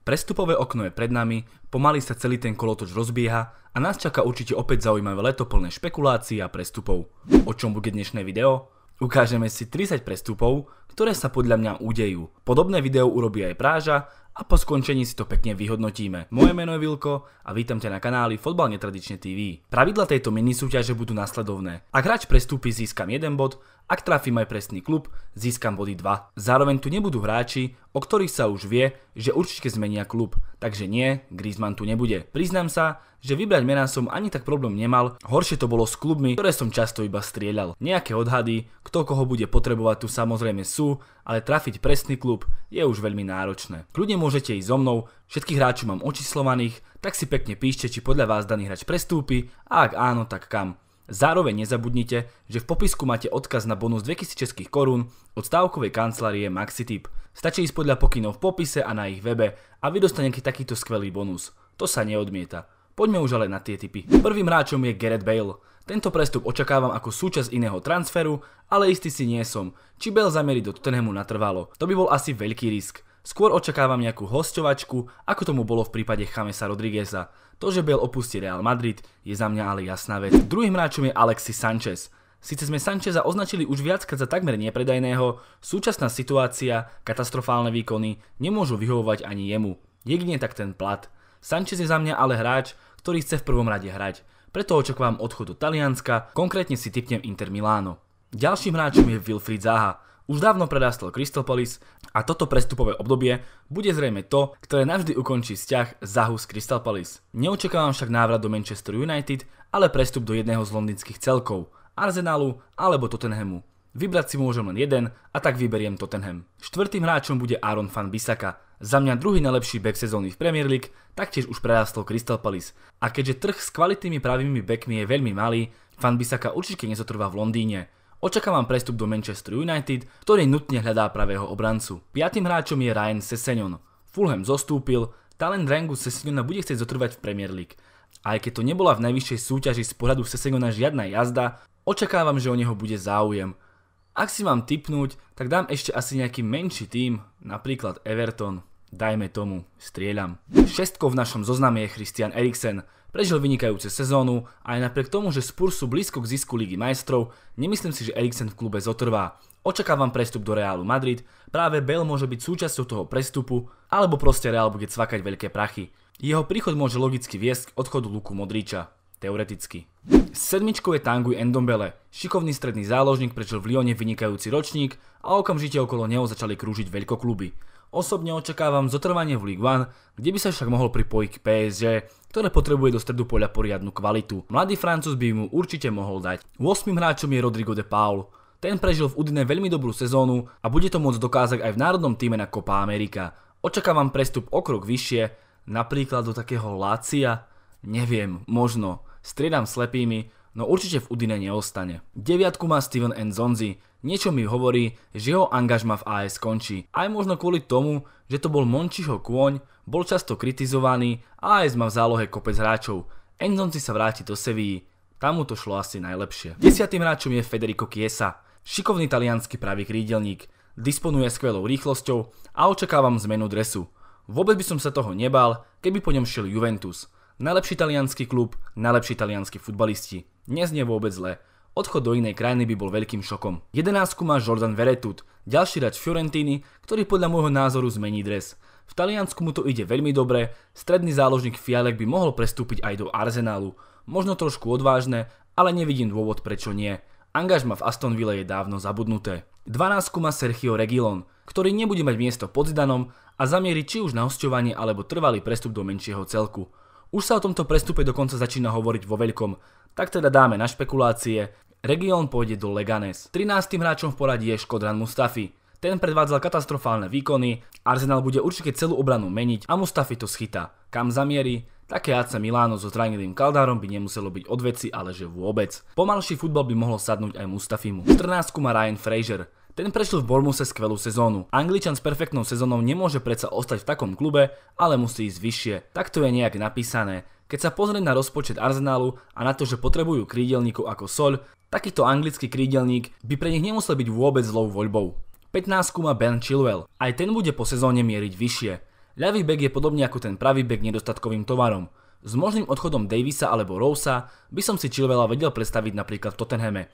Prestupové okno je pred nami, pomaly sa celý ten kolotoč rozbieha a nás čaká určite opäť zaujímavé leto plné špekulácií a prestupov. O čom bude dnešné video? Ukážeme si 30 prestupov, ktoré sa podľa mňa udejú. Podobné video urobí aj Práža a po skončení si to pekne vyhodnotíme. Moje meno je Vilko a vítam ťa na kanáli Fotbal netradične TV. Pravidla tejto mini súťaže budú nasledovné. Ak hráč prestúpi, získam 1 bod, ak trafím aj presný klub, získam body 2. Zároveň tu nebudú hráči, o ktorých sa už vie, že určite zmenia klub, takže nie, Griezmann tu nebude. Priznám sa, že vybrať mená som ani tak problém nemal, horšie to bolo s klubmi, ktoré som často iba strieľal. Nejaké odhady, kto koho bude potrebovať tu samozrejme sú, ale trafiť presný klub je už veľmi náročné. Kľudne nemôžete ísť so mnou, všetkých hráčov mám očíslovaných, tak si pekne píšte, či podľa vás daný hráč prestúpi a ak áno, tak kam. Zároveň nezabudnite, že v popisku máte odkaz na bonus 2000 českých korún od stávkovej kancelárie MaxiTip. Stačí ísť podľa pokynov v popise a na ich webe a vy dostanete takýto skvelý bonus. To sa neodmieta. Poďme už ale na tie typy. Prvým hráčom je Gareth Bale. Tento prestup očakávam ako súčasť iného transferu, ale istý si nie som, či Bale zamerí do Tottenhamu natrvalo. To by bol asi veľký risk. Skôr očakávam nejakú hosťovačku, ako tomu bolo v prípade Chamesa Rodrígueza. To, že Bale opustí Real Madrid, je za mňa ale jasná vec. Druhým hráčom je Alexis Sanchez. Sice sme Sancheza označili už viackrát za takmer nepredajného, súčasná situácia, katastrofálne výkony nemôžu vyhovovať ani jemu. Jedine tak ten plat. Sanchez je za mňa ale hráč, ktorý chce v prvom rade hrať. Preto očakávam odchod do Talianska, konkrétne si typnem Inter Miláno. Ďalším hráčom je Wilfried Zaha už dávno prerastol Palace a toto prestupové obdobie bude zrejme to, ktoré navždy ukončí vzťah Zahu s Crystal Palace. Neočakávam však návrat do Manchester United, ale prestup do jedného z londýnskych celkov, Arsenalu alebo Tottenhamu. Vybrať si môžem len jeden a tak vyberiem Tottenham. Štvrtým hráčom bude Aaron van Bissaka, za mňa druhý najlepší back sezóny v Premier League, taktiež už prerastol Crystal Palace. A keďže trh s kvalitnými pravými backmi je veľmi malý, Fan Bissaka určite nezotrvá v Londýne očakávam prestup do Manchester United, ktorý nutne hľadá pravého obrancu. Piatým hráčom je Ryan Sessegnon. Fulham zostúpil, talent Rangu Sessignona bude chcieť zotrvať v Premier League. Aj keď to nebola v najvyššej súťaži z pohľadu Sessignona žiadna jazda, očakávam, že o neho bude záujem. Ak si mám tipnúť, tak dám ešte asi nejaký menší tým, napríklad Everton dajme tomu, strieľam. Šestkou v našom zozname je Christian Eriksen. Prežil vynikajúce sezónu a aj napriek tomu, že Spurs sú blízko k zisku Ligy majstrov, nemyslím si, že Eriksen v klube zotrvá. Očakávam prestup do reálu Madrid, práve Bale môže byť súčasťou toho prestupu, alebo proste reál bude cvakať veľké prachy. Jeho príchod môže logicky viesť k odchodu Luku Modriča teoreticky. S sedmičkou je Tanguy Endombele. Šikovný stredný záložník prečil v Lyone vynikajúci ročník a okamžite okolo neho začali krúžiť veľkokluby. Osobne očakávam zotrvanie v League One, kde by sa však mohol pripojiť k PSG, ktoré potrebuje do stredu poľa poriadnu kvalitu. Mladý Francúz by mu určite mohol dať. 8 hráčom je Rodrigo de Paul. Ten prežil v Udine veľmi dobrú sezónu a bude to môcť dokázať aj v národnom týme na Copa America. Očakávam prestup krok vyššie, napríklad do takého Lácia, neviem, možno, striedam slepými, no určite v Udine neostane. Deviatku má Steven Nzonzi, niečo mi hovorí, že jeho angažma v AS končí. Aj možno kvôli tomu, že to bol Mončiho kôň, bol často kritizovaný a AS má v zálohe kopec hráčov. Nzonzi sa vráti do Sevilly, tam mu to šlo asi najlepšie. Desiatým hráčom je Federico Chiesa, šikovný talianský pravý krídelník, disponuje skvelou rýchlosťou a očakávam zmenu dresu. Vôbec by som sa toho nebal, keby po ňom šiel Juventus. Najlepší talianský klub, najlepší talianskí futbalisti. dnes nie vôbec zle. Odchod do inej krajiny by bol veľkým šokom. 11 má Jordan Veretut, ďalší rač Fiorentiny, ktorý podľa môjho názoru zmení dres. V Taliansku mu to ide veľmi dobre, stredný záložník Fialek by mohol prestúpiť aj do Arsenálu. Možno trošku odvážne, ale nevidím dôvod prečo nie. Angažma v Astonville je dávno zabudnuté. 12 má Sergio Regilon, ktorý nebude mať miesto pod Zidanom a zamieri či už na hosťovanie alebo trvalý prestup do menšieho celku. Už sa o tomto prestupe dokonca začína hovoriť vo veľkom. Tak teda dáme na špekulácie. Región pôjde do Leganes. 13. hráčom v poradí je Škodran Mustafi. Ten predvádzal katastrofálne výkony, Arsenal bude určite celú obranu meniť a Mustafi to schytá. Kam zamierí? Také AC Miláno so zranilým Kaldárom by nemuselo byť odveci, ale že vôbec. Pomalší futbal by mohlo sadnúť aj Mustafimu. 14 má Ryan Fraser. Ten prešiel v Bormuse skvelú sezónu. Angličan s perfektnou sezónou nemôže predsa ostať v takom klube, ale musí ísť vyššie. Tak to je nejak napísané. Keď sa pozrie na rozpočet Arsenálu a na to, že potrebujú krídelníkov ako sol, takýto anglický krídelník by pre nich nemusel byť vôbec zlou voľbou. 15 má Ben Chilwell, aj ten bude po sezóne mieriť vyššie. Ľavý bek je podobne ako ten pravý bek nedostatkovým tovarom. S možným odchodom Davisa alebo Rosa by som si Chilwella vedel predstaviť napríklad v Tottenhame.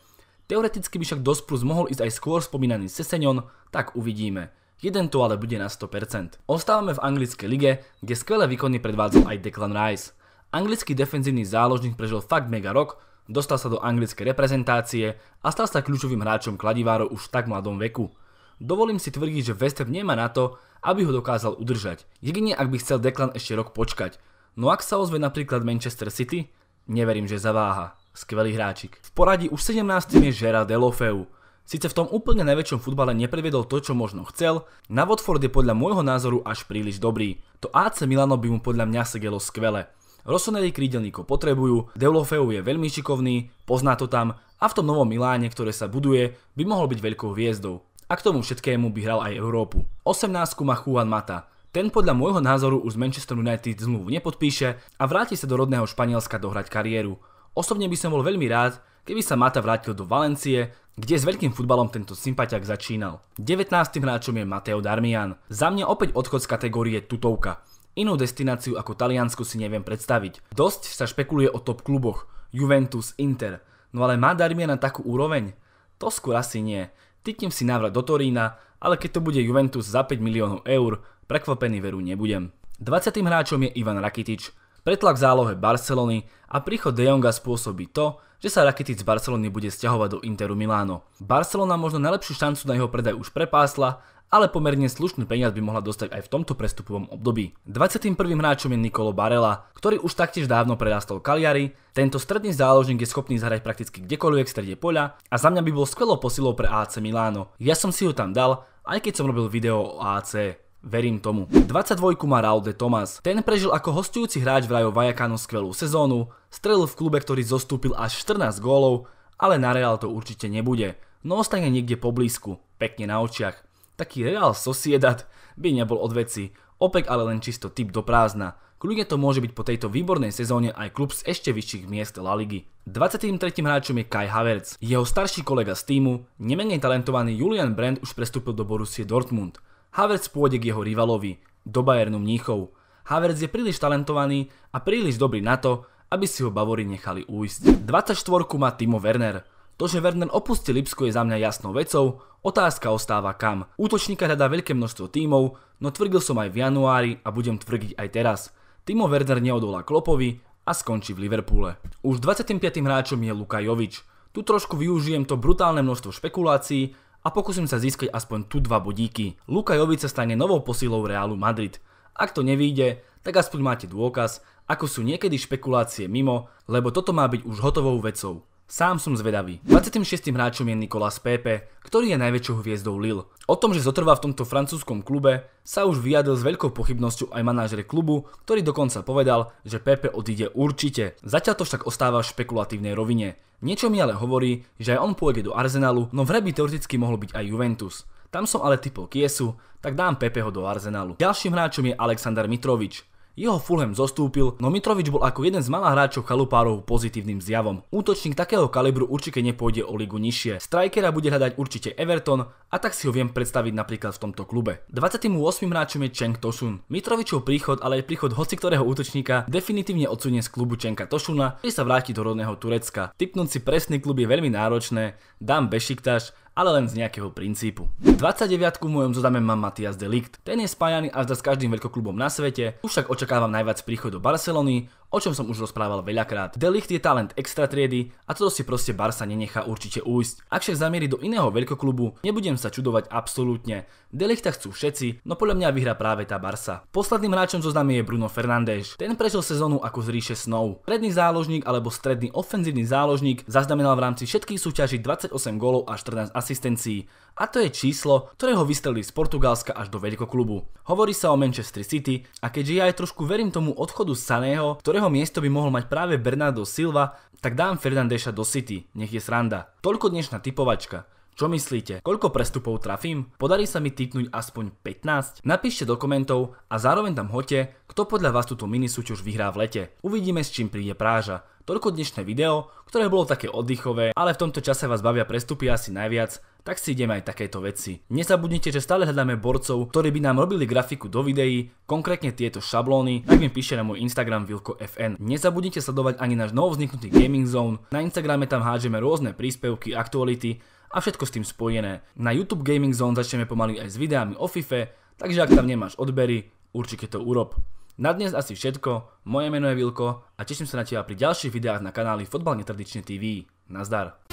Teoreticky by však do Spurs mohol ísť aj skôr spomínaný Sesenion, tak uvidíme. Jeden tu ale bude na 100%. Ostávame v anglickej lige, kde skvelé výkony predvádzal aj Declan Rice. Anglický defenzívny záložník prežil fakt mega rok, dostal sa do anglickej reprezentácie a stal sa kľúčovým hráčom kladivárov už v tak mladom veku. Dovolím si tvrdiť, že West Ham nemá na to, aby ho dokázal udržať, jedine ak by chcel Declan ešte rok počkať. No ak sa ozve napríklad Manchester City, neverím, že zaváha. Skvelý hráčik. V poradí už 17. je žera Delofeu. Sice v tom úplne najväčšom futbale neprevedol to, čo možno chcel, na Watford je podľa môjho názoru až príliš dobrý. To AC Milano by mu podľa mňa segelo skvele. Rossoneri krídelníko potrebujú, Deulofeu je veľmi šikovný, pozná to tam a v tom novom Miláne, ktoré sa buduje, by mohol byť veľkou hviezdou. A k tomu všetkému by hral aj Európu. 18 má Juan Mata. Ten podľa môjho názoru už z Manchester United zmluvu nepodpíše a vráti sa do rodného Španielska dohrať kariéru. Osobne by som bol veľmi rád, keby sa Mata vrátil do Valencie, kde s veľkým futbalom tento sympatiak začínal. 19. hráčom je Mateo Darmian. Za mňa opäť odchod z kategórie tutovka. Inú destináciu ako Taliansku si neviem predstaviť. Dosť sa špekuluje o top kluboch, Juventus, Inter, no ale má na takú úroveň? To skôr asi nie. Tytnem si návrat do Torína, ale keď to bude Juventus za 5 miliónov eur, prekvapený veru nebudem. 20. hráčom je Ivan Rakitič. Pretlak zálohe Barcelony a príchod De Jonga spôsobí to, že sa Rakitic z Barcelony bude stiahovať do Interu Miláno. Barcelona možno najlepšiu šancu na jeho predaj už prepásla, ale pomerne slušný peniaz by mohla dostať aj v tomto prestupovom období. 21. hráčom je Nikolo Barella, ktorý už taktiež dávno prerastol Kaliari, tento stredný záložník je schopný zahrať prakticky kdekoľvek v strede poľa a za mňa by bol skvelou posilou pre AC Miláno. Ja som si ho tam dal, aj keď som robil video o AC. Verím tomu. 22 má Raul de Tomas. Ten prežil ako hostujúci hráč v Rajo Vajakánu skvelú sezónu, strelil v klube, ktorý zostúpil až 14 gólov, ale na Real to určite nebude. No ostane niekde poblízku, pekne na očiach. Taký Real Sociedad by nebol od veci, opäť ale len čisto typ do prázdna. Kľudne to môže byť po tejto výbornej sezóne aj klub z ešte vyšších miest La Ligy. 23. hráčom je Kai Havertz. Jeho starší kolega z týmu, nemenej talentovaný Julian Brand už prestúpil do Borussia Dortmund. Havertz pôjde k jeho rivalovi, do Bayernu Mníchov. Havertz je príliš talentovaný a príliš dobrý na to, aby si ho Bavori nechali újsť. 24 má Timo Werner. To, že Werner opustí Lipsko je za mňa jasnou vecou, otázka ostáva kam. Útočníka hľadá veľké množstvo tímov, no tvrdil som aj v januári a budem tvrdiť aj teraz. Timo Werner neodolá Klopovi a skončí v Liverpoole. Už 25. hráčom je Luka Jovič. Tu trošku využijem to brutálne množstvo špekulácií, a pokúsim sa získať aspoň tu dva bodíky. Luka Jovic sa stane novou posilou Realu Madrid. Ak to nevíde, tak aspoň máte dôkaz, ako sú niekedy špekulácie mimo, lebo toto má byť už hotovou vecou. Sám som zvedavý. 26. hráčom je Nicolas Pepe, ktorý je najväčšou hviezdou Lille. O tom, že zotrvá v tomto francúzskom klube, sa už vyjadil s veľkou pochybnosťou aj manažer klubu, ktorý dokonca povedal, že Pepe odíde určite. Zatiaľ to však ostáva v špekulatívnej rovine. Niečo mi ale hovorí, že aj on pôjde do Arsenalu, no v by teoreticky mohol byť aj Juventus. Tam som ale typol Kiesu, tak dám Pepeho do Arsenalu. Ďalším hráčom je Aleksandar Mitrovič, jeho Fulham zostúpil, no Mitrovič bol ako jeden z malých hráčov chalupárov pozitívnym zjavom. Útočník takého kalibru určite nepôjde o ligu nižšie. Strikera bude hľadať určite Everton a tak si ho viem predstaviť napríklad v tomto klube. 28. hráčom je Cheng Tosun. Mitrovičov príchod, ale aj príchod hoci ktorého útočníka definitívne odsunie z klubu Čenka Tošuna, ktorý sa vráti do rodného Turecka. Typnúť si presný klub je veľmi náročné, dám Bešiktaš, ale len z nejakého princípu. 29 v mojom zozame mám Matias Delikt. Ten je spájaný až s každým veľkoklubom na svete, už však očakávam najviac príchod do Barcelony, o čom som už rozprával veľakrát. Delicht je talent extra triedy a toto si proste Barsa nenechá určite újsť. Ak však zamierí do iného veľkoklubu, nebudem sa čudovať absolútne. Delichta chcú všetci, no podľa mňa vyhrá práve tá Barsa. Posledným hráčom zozname je Bruno Fernández. Ten prežil sezónu ako z ríše snov. Predný záložník alebo stredný ofenzívny záložník zaznamenal v rámci všetkých súťaží 28 gólov a 14 asistencií. A to je číslo, ktoré ho vystrelili z Portugalska až do veľkoklubu. Hovorí sa o Manchester City a keďže ja aj trošku verím tomu odchodu Saného, ktorého jeho miesto by mohol mať práve Bernardo Silva, tak dám Fernandeša do City, nech je sranda. Toľko dnešná typovačka. Čo myslíte? Koľko prestupov trafím? Podarí sa mi typnúť aspoň 15? Napíšte do komentov a zároveň tam hoďte, kto podľa vás túto mini súťaž vyhrá v lete. Uvidíme s čím príde práža. Toľko dnešné video, ktoré bolo také oddychové, ale v tomto čase vás bavia prestupy asi najviac, tak si ideme aj takéto veci. Nezabudnite, že stále hľadáme borcov, ktorí by nám robili grafiku do videí, konkrétne tieto šablóny, tak mi píšte na môj Instagram vilko.fn. Nezabudnite sledovať ani náš novovzniknutý Gaming Zone, na Instagrame tam hádžeme rôzne príspevky, aktuality a všetko s tým spojené. Na YouTube Gaming Zone začneme pomaly aj s videami o FIFA, takže ak tam nemáš odbery, určite to urob. Na dnes asi všetko, moje meno je Vilko a teším sa na teba pri ďalších videách na kanáli Fotbal netradične TV. Nazdar.